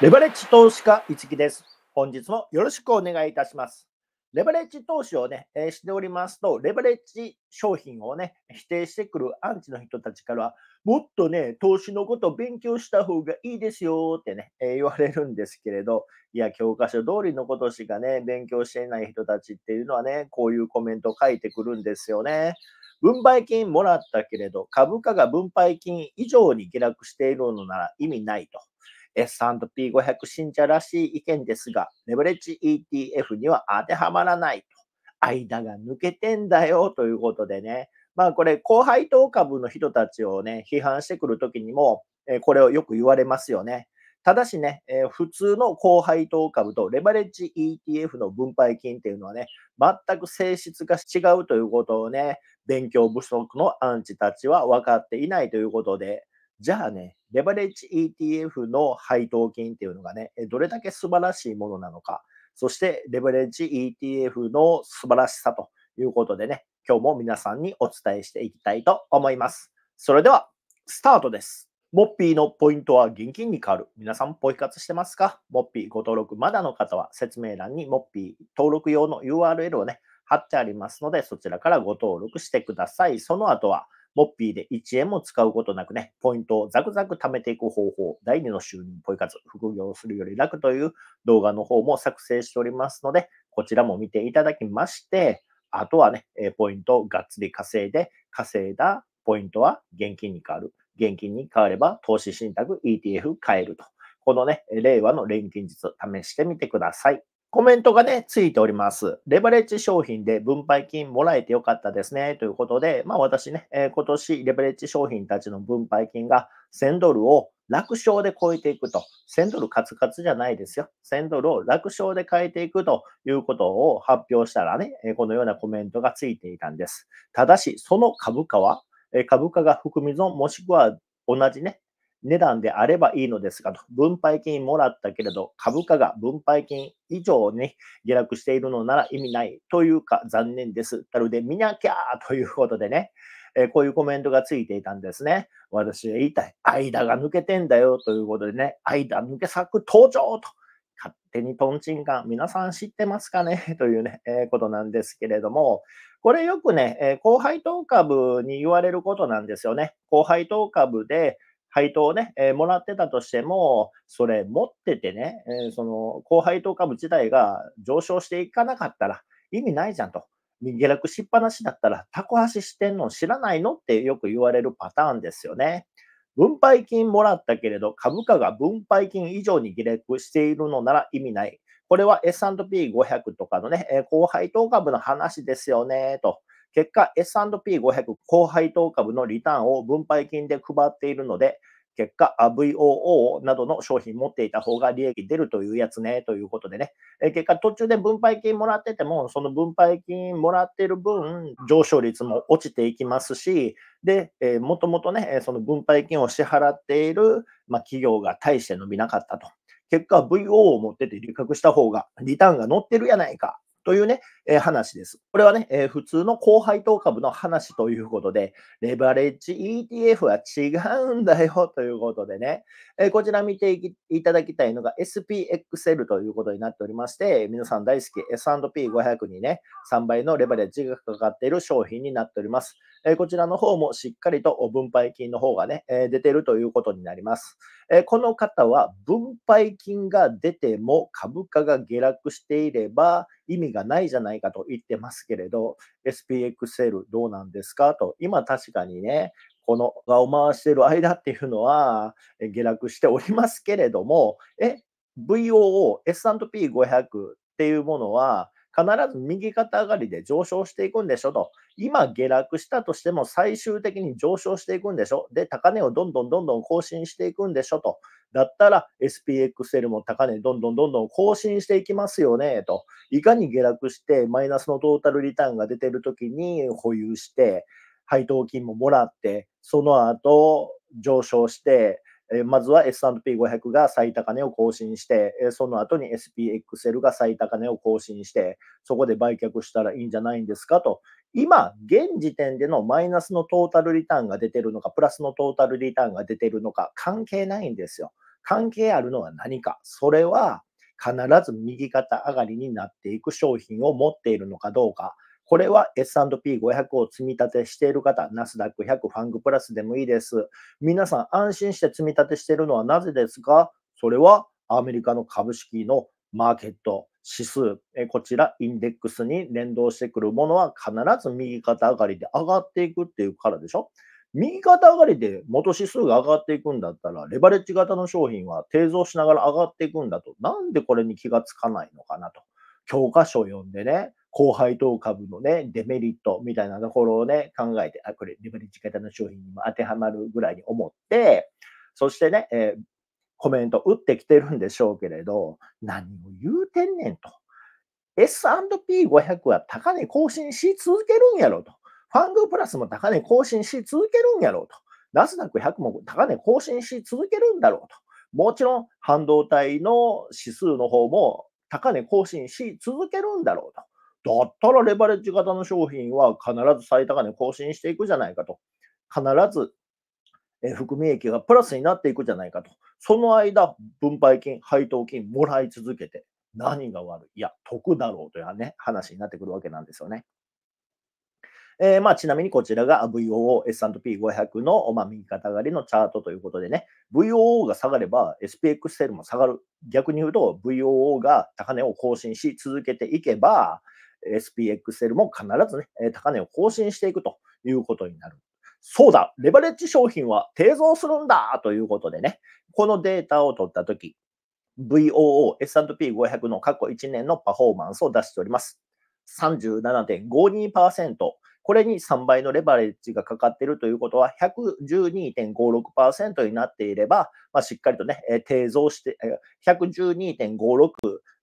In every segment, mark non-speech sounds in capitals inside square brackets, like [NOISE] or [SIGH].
レバレッジ投資家一木です。本日もよろしくお願いいたします。レバレッジ投資をね、えー、しておりますと、レバレッジ商品をね、否定してくるアンチの人たちからは、もっとね、投資のことを勉強した方がいいですよってね、えー、言われるんですけれど、いや、教科書通りのことしかね、勉強していない人たちっていうのはね、こういうコメントを書いてくるんですよね。分配金もらったけれど、株価が分配金以上に下落しているのなら意味ないと。S&P500 信者らしい意見ですが、レバレッジ ETF には当てはまらないと。間が抜けてんだよということでね。まあこれ、高配当株の人たちをね、批判してくるときにも、えこれをよく言われますよね。ただしね、え普通の高配当株とレバレッジ ETF の分配金っていうのはね、全く性質が違うということをね、勉強不足のアンチたちは分かっていないということで、じゃあね、レバレッジ ETF の配当金っていうのがね、どれだけ素晴らしいものなのか、そしてレバレッジ ETF の素晴らしさということでね、今日も皆さんにお伝えしていきたいと思います。それでは、スタートです。モッピーのポイントは現金に変わる。皆さん、ポイ活してますかモッピーご登録まだの方は説明欄にモッピー登録用の URL をね、貼ってありますので、そちらからご登録してください。その後は、モッピーで1円も使うことなくね、ポイントをザクザク貯めていく方法、第2の収入ポイ活、副業するより楽という動画の方も作成しておりますので、こちらも見ていただきまして、あとはね、ポイントをがっつり稼いで、稼いだポイントは現金に変わる。現金に変われば投資信託、ETF 変えると。このね、令和の錬金術、試してみてください。コメントがね、ついております。レバレッジ商品で分配金もらえてよかったですね。ということで、まあ私ね、えー、今年レバレッジ商品たちの分配金が1000ドルを楽勝で超えていくと。1000ドルカツカツじゃないですよ。1000ドルを楽勝で変えていくということを発表したらね、このようなコメントがついていたんです。ただし、その株価は、株価が含み損もしくは同じね、値段であればいいのですがと、分配金もらったけれど、株価が分配金以上に下落しているのなら意味ないというか残念です。たるで見なきゃということでね、えー、こういうコメントがついていたんですね。私は言いたい。間が抜けてんだよということでね、間抜け作登場と。勝手にトンチンカン、皆さん知ってますかね [LAUGHS] というね、えー、ことなんですけれども、これよくね、えー、後輩当株に言われることなんですよね。後輩当株で、配当をね、えー、もらってたとしても、それ持っててね、えー、その高配当株自体が上昇していかなかったら意味ないじゃんと。下落しっぱなしだったら、タコ足してんの知らないのってよく言われるパターンですよね。分配金もらったけれど、株価が分配金以上に下落しているのなら意味ない。これは S&P500 とかのね、高配当株の話ですよね、と。結果、S&P500 高配当株のリターンを分配金で配っているので、結果、VOO などの商品持っていた方が利益出るというやつね、ということでね。え結果、途中で分配金もらってても、その分配金もらってる分、上昇率も落ちていきますし、で、えー、もともとね、その分配金を支払っている、まあ、企業が大して伸びなかったと。結果、VO を持ってて利確した方が、リターンが乗ってるやないか、というね、え話です。これはね、え普通の高配当株の話ということで、レバレッジ ETF は違うんだよということでね、えこちら見ていただきたいのが SPXL ということになっておりまして、皆さん大好き S&P500 にね、3倍のレバレッジがかかっている商品になっております。えこちらの方もしっかりと分配金の方がね、え出てるということになります。えこの方は分配金が出ても株価が下落していれば意味がないじゃないないかと言ってますけれど、SPXL どうなんですかと、今確かにね、このがを回している間っていうのは下落しておりますけれども、え、VOO、S&P500 っていうものは、必ず右肩上がりで上昇していくんでしょと。今下落したとしても最終的に上昇していくんでしょで、高値をどんどんどんどん更新していくんでしょと。だったら SPXL も高値どんどんどんどん更新していきますよねと。いかに下落してマイナスのトータルリターンが出てるときに保有して、配当金ももらって、その後上昇して、えまずは S&P500 が最高値を更新して、えその後に SPXL が最高値を更新して、そこで売却したらいいんじゃないんですかと。今、現時点でのマイナスのトータルリターンが出てるのか、プラスのトータルリターンが出てるのか、関係ないんですよ。関係あるのは何か。それは、必ず右肩上がりになっていく商品を持っているのかどうか。これは S&P500 を積み立てしている方、ナスダック100、ファングプラスでもいいです。皆さん安心して積み立てしているのはなぜですかそれはアメリカの株式のマーケット、指数、えこちらインデックスに連動してくるものは必ず右肩上がりで上がっていくっていうからでしょ右肩上がりで元指数が上がっていくんだったら、レバレッジ型の商品は低増しながら上がっていくんだと、なんでこれに気がつかないのかなと。教科書を読んでね、高配当株のね、デメリットみたいなところをね、考えて、あ、これ、レバレッジ型の商品にも当てはまるぐらいに思って、そしてね、えー、コメント打ってきてるんでしょうけれど、何を言うてんねんと。S&P500 は高値更新し続けるんやろと。ファングプラスも高値更新し続けるんやろうと。ナスダック100も高値更新し続けるんだろうと。もちろん半導体の指数の方も高値更新し続けるんだろうと。だったらレバレッジ型の商品は必ず最高値更新していくじゃないかと。必ずえ含み益がプラスになっていくじゃないかと。その間、分配金、配当金もらい続けて、何が悪いいや、得だろうという、ね、話になってくるわけなんですよね。えー、まあ、ちなみにこちらが VOO、S&P500 の、まあ、右肩上がりのチャートということでね、VOO が下がれば SPX セルも下がる。逆に言うと、VOO が高値を更新し続けていけば、SPXL も必ずね、高値を更新していくということになる。そうだ、レバレッジ商品は低増するんだということでね、このデータを取ったとき、VOO、S&P500 の過去1年のパフォーマンスを出しております。37.52%、これに3倍のレバレッジがかかっているということは、112.56%になっていれば、まあ、しっかりとね、え低増して、え112.56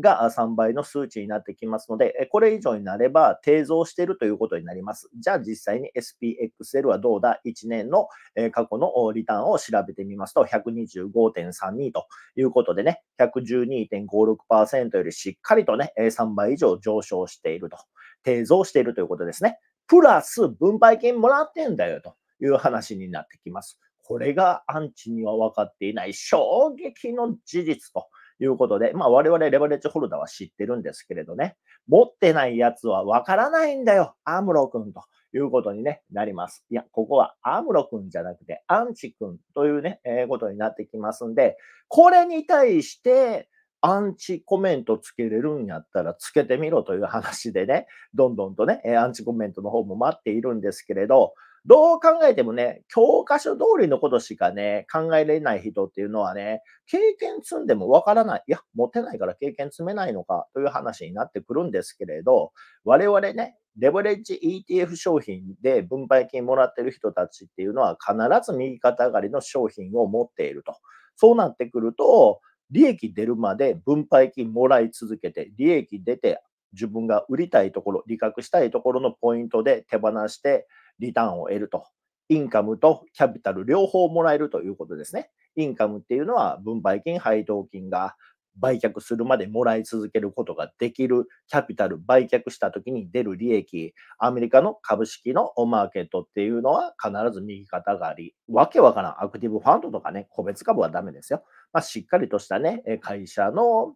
が3倍の数値になってきますので、これ以上になれば低増しているということになります。じゃあ実際に SPXL はどうだ ?1 年の過去のリターンを調べてみますと、125.32ということでね、112.56%よりしっかりとね、3倍以上上昇していると。低増しているということですね。プラス分配金もらってんだよという話になってきます。これがアンチには分かっていない衝撃の事実ということで、まあ我々レバレッジホルダーは知ってるんですけれどね、持ってないやつは分からないんだよ、アムロ君と。いうことに、ね、なります。いや、ここはアムロ君じゃなくてアンチ君というね、えー、ことになってきますんで、これに対して、アンチコメントつけれるんやったらつけてみろという話でね、どんどんとね、アンチコメントの方も待っているんですけれど、どう考えてもね、教科書通りのことしかね、考えれない人っていうのはね、経験積んでもわからない。いや、持てないから経験積めないのかという話になってくるんですけれど、我々ね、レバレッジ ETF 商品で分配金もらってる人たちっていうのは必ず右肩上がりの商品を持っていると。そうなってくると、利益出るまで分配金もらい続けて、利益出て、自分が売りたいところ、利確したいところのポイントで手放して、リターンを得ると。インカムとキャピタル両方もらえるということですね。インカムっていうのは分配金、配当金が売却するまでもらい続けることができるキャピタル、売却した時に出る利益、アメリカの株式のマーケットっていうのは必ず右肩上がり。わけわからん。アクティブファンドとかね、個別株はダメですよ。まあ、しっかりとしたね、会社の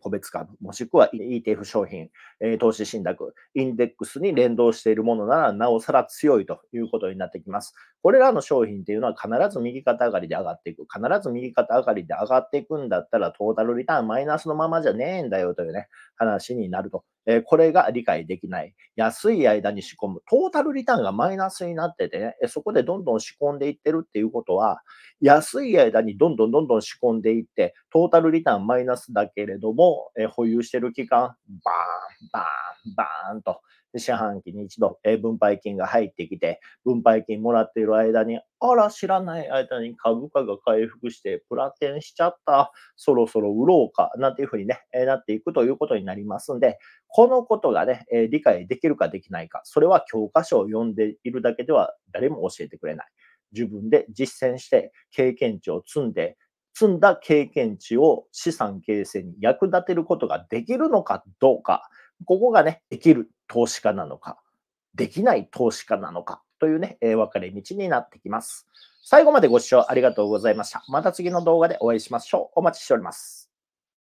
個別株、もしくは ETF 商品、投資信託、インデックスに連動しているものなら、なおさら強いということになってきます。これらの商品っていうのは必ず右肩上がりで上がっていく。必ず右肩上がりで上がっていくんだったら、トータルリターンマイナスのままじゃねえんだよというね、話になると。えー、これが理解できない。安い間に仕込む。トータルリターンがマイナスになっててね、そこでどんどん仕込んでいってるっていうことは、安い間にどんどんどんどん仕込んでいって、トータルリターンマイナスだけれども、えー、保有してる期間、バーン、バーン、バーンと、四半期に一度、え分配金が入ってきて、分配金もらっている間に、あら、知らない間に株価が回復して、プラテンしちゃった、そろそろ売ろうか、なんていうふうにね、えなっていくということになりますんで、このことがね、え理解できるかできないか、それは教科書を読んでいるだけでは誰も教えてくれない。自分で実践して、経験値を積んで、積んだ経験値を資産形成に役立てることができるのかどうか、ここがね、できる投資家なのか、できない投資家なのかというね、えー、分かれ道になってきます。最後までご視聴ありがとうございました。また次の動画でお会いしましょう。お待ちしております。